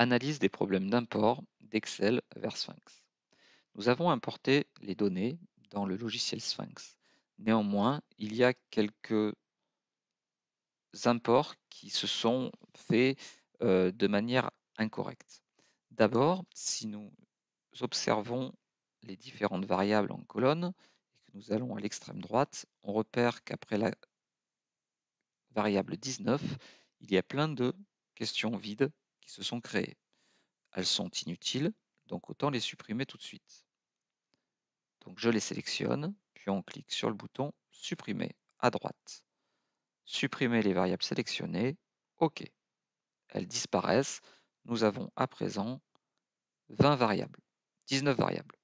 Analyse des problèmes d'import d'Excel vers Sphinx. Nous avons importé les données dans le logiciel Sphinx. Néanmoins, il y a quelques imports qui se sont faits euh, de manière incorrecte. D'abord, si nous observons les différentes variables en colonne et que nous allons à l'extrême droite, on repère qu'après la variable 19, il y a plein de questions vides se sont créées. Elles sont inutiles, donc autant les supprimer tout de suite. Donc je les sélectionne, puis on clique sur le bouton Supprimer à droite. Supprimer les variables sélectionnées, OK. Elles disparaissent. Nous avons à présent 20 variables, 19 variables.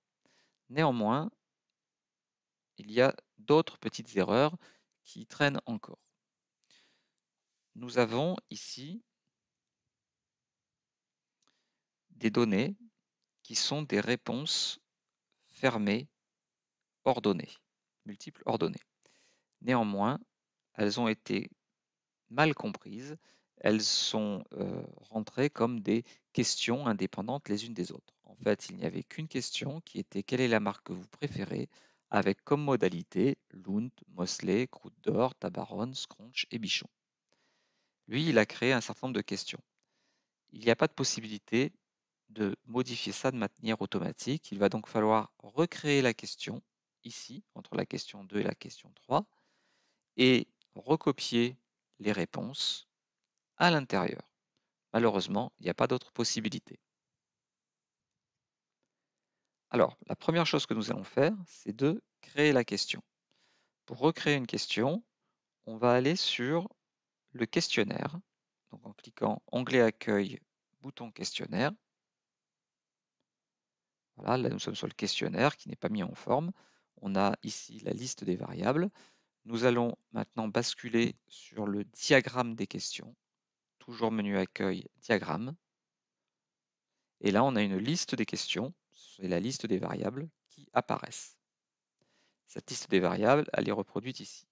Néanmoins, il y a d'autres petites erreurs qui traînent encore. Nous avons ici des données qui sont des réponses fermées, ordonnées, multiples ordonnées. Néanmoins, elles ont été mal comprises, elles sont euh, rentrées comme des questions indépendantes les unes des autres. En fait, il n'y avait qu'une question qui était quelle est la marque que vous préférez avec comme modalité Lund, Mosley, Croûte d'Or, Tabaron, Scrunch et Bichon. Lui, il a créé un certain nombre de questions. Il n'y a pas de possibilité de modifier ça de manière automatique. Il va donc falloir recréer la question ici, entre la question 2 et la question 3, et recopier les réponses à l'intérieur. Malheureusement, il n'y a pas d'autre possibilité. Alors, la première chose que nous allons faire, c'est de créer la question. Pour recréer une question, on va aller sur le questionnaire, donc en cliquant Onglet Accueil, bouton questionnaire. Voilà, là, nous sommes sur le questionnaire qui n'est pas mis en forme. On a ici la liste des variables. Nous allons maintenant basculer sur le diagramme des questions. Toujours menu accueil, diagramme. Et là, on a une liste des questions. C'est la liste des variables qui apparaissent. Cette liste des variables, elle est reproduite ici.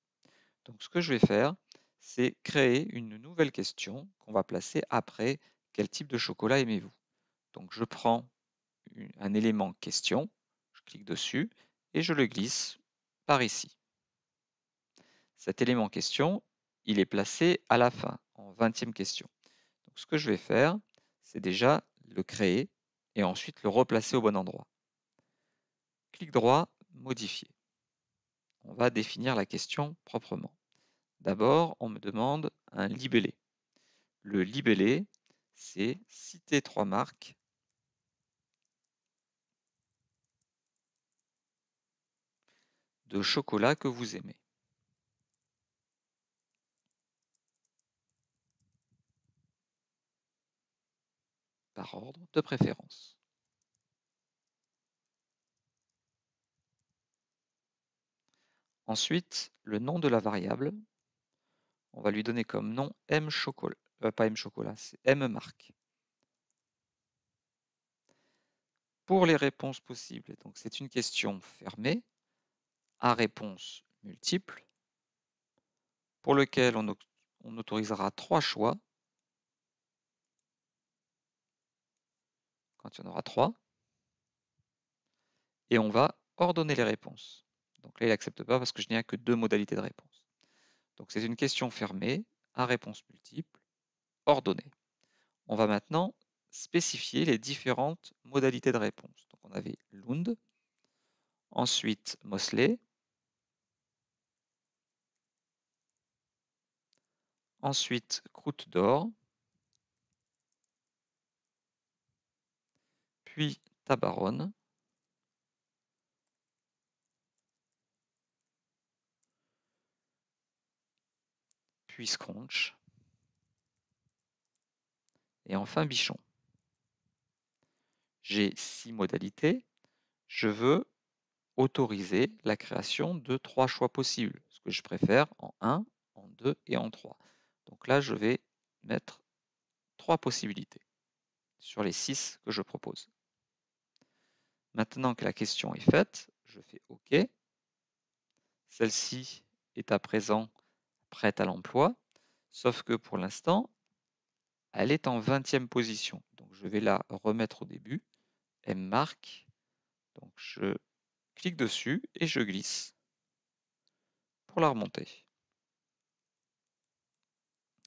Donc, ce que je vais faire, c'est créer une nouvelle question qu'on va placer après quel type de chocolat aimez-vous. Donc, je prends un élément question, je clique dessus et je le glisse par ici. Cet élément question, il est placé à la fin, en 20e question. Donc ce que je vais faire, c'est déjà le créer et ensuite le replacer au bon endroit. Clic droit, modifier. On va définir la question proprement. D'abord, on me demande un libellé. Le libellé, c'est citer trois marques de chocolat que vous aimez. Par ordre de préférence. Ensuite, le nom de la variable, on va lui donner comme nom M chocolat, euh, pas M chocolat, c'est M marque. Pour les réponses possibles, donc c'est une question fermée, à réponse multiple, pour lequel on, on autorisera trois choix, quand il y en aura trois, et on va ordonner les réponses. Donc là, il n'accepte pas parce que je n'ai que deux modalités de réponse. Donc c'est une question fermée à réponse multiple, ordonnée. On va maintenant spécifier les différentes modalités de réponse. Donc on avait Lund, ensuite Mosley, Ensuite, croûte d'or. Puis tabarone, Puis scrunch. Et enfin bichon. J'ai six modalités. Je veux autoriser la création de trois choix possibles, ce que je préfère en 1, en 2 et en 3. Donc là, je vais mettre trois possibilités sur les six que je propose. Maintenant que la question est faite, je fais OK. Celle-ci est à présent prête à l'emploi, sauf que pour l'instant, elle est en 20e position. Donc je vais la remettre au début. M marque. Donc je clique dessus et je glisse pour la remonter.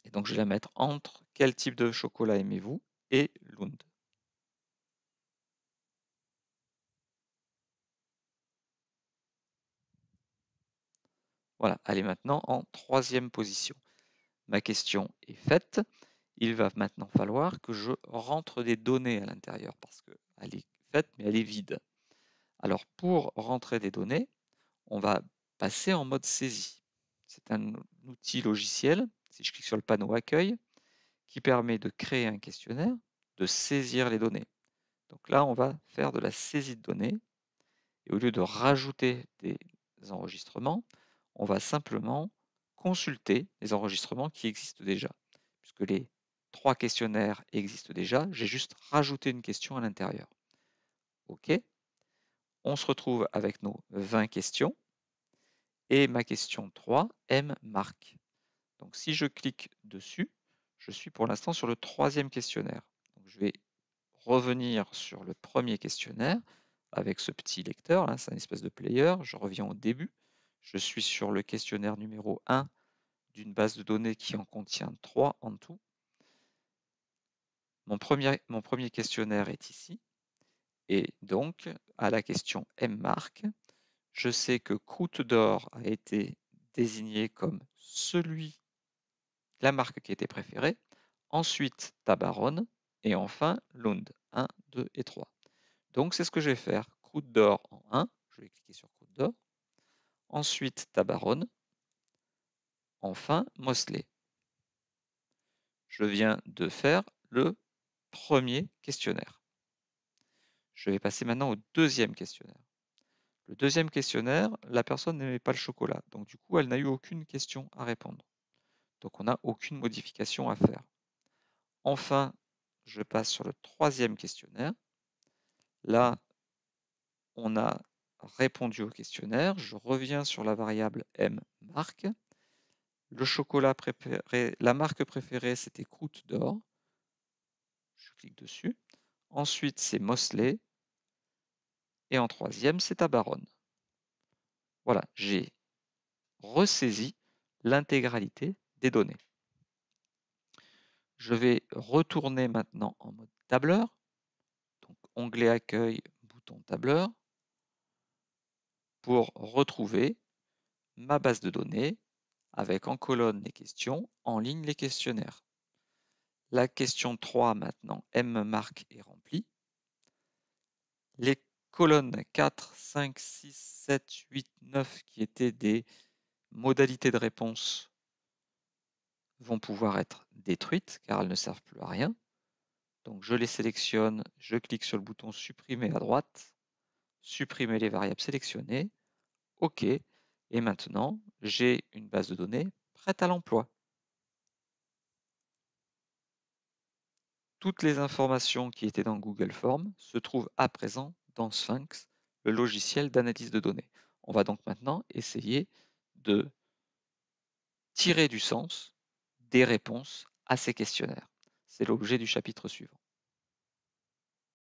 Et donc, je vais la mettre entre quel type de chocolat aimez-vous et Lund. Voilà, elle est maintenant en troisième position. Ma question est faite. Il va maintenant falloir que je rentre des données à l'intérieur parce qu'elle est faite mais elle est vide. Alors pour rentrer des données, on va passer en mode saisie. C'est un outil logiciel si je clique sur le panneau Accueil, qui permet de créer un questionnaire, de saisir les données. Donc là, on va faire de la saisie de données. Et au lieu de rajouter des enregistrements, on va simplement consulter les enregistrements qui existent déjà. Puisque les trois questionnaires existent déjà, j'ai juste rajouté une question à l'intérieur. OK On se retrouve avec nos 20 questions. Et ma question 3, M marque. Donc si je clique dessus, je suis pour l'instant sur le troisième questionnaire. Donc, je vais revenir sur le premier questionnaire avec ce petit lecteur, c'est un espèce de player, je reviens au début, je suis sur le questionnaire numéro 1 d'une base de données qui en contient 3 en tout. Mon premier, mon premier questionnaire est ici, et donc à la question M marque, je sais que coûte d'Or a été désigné comme celui la marque qui était préférée, ensuite Tabarone, et enfin Lund, 1, 2 et 3. Donc c'est ce que je vais faire, croûte d'or en 1, je vais cliquer sur croûte d'or, ensuite Tabarone, enfin Mosley. Je viens de faire le premier questionnaire. Je vais passer maintenant au deuxième questionnaire. Le deuxième questionnaire, la personne n'aimait pas le chocolat, donc du coup, elle n'a eu aucune question à répondre. Donc on n'a aucune modification à faire. Enfin, je passe sur le troisième questionnaire. Là, on a répondu au questionnaire. Je reviens sur la variable M marque. Le chocolat préféré, la marque préférée, c'était croûte d'or. Je clique dessus. Ensuite, c'est Mosley. Et en troisième, c'est Tabaronne. Voilà, j'ai ressaisi l'intégralité des données. Je vais retourner maintenant en mode tableur. Donc, onglet accueil, bouton tableur, pour retrouver ma base de données avec en colonne les questions, en ligne les questionnaires. La question 3 maintenant, M marque est remplie. Les colonnes 4, 5, 6, 7, 8, 9 qui étaient des modalités de réponse vont pouvoir être détruites car elles ne servent plus à rien. Donc je les sélectionne, je clique sur le bouton supprimer à droite, supprimer les variables sélectionnées, OK, et maintenant j'ai une base de données prête à l'emploi. Toutes les informations qui étaient dans Google Forms se trouvent à présent dans Sphinx, le logiciel d'analyse de données. On va donc maintenant essayer de tirer du sens des réponses à ces questionnaires. C'est l'objet du chapitre suivant.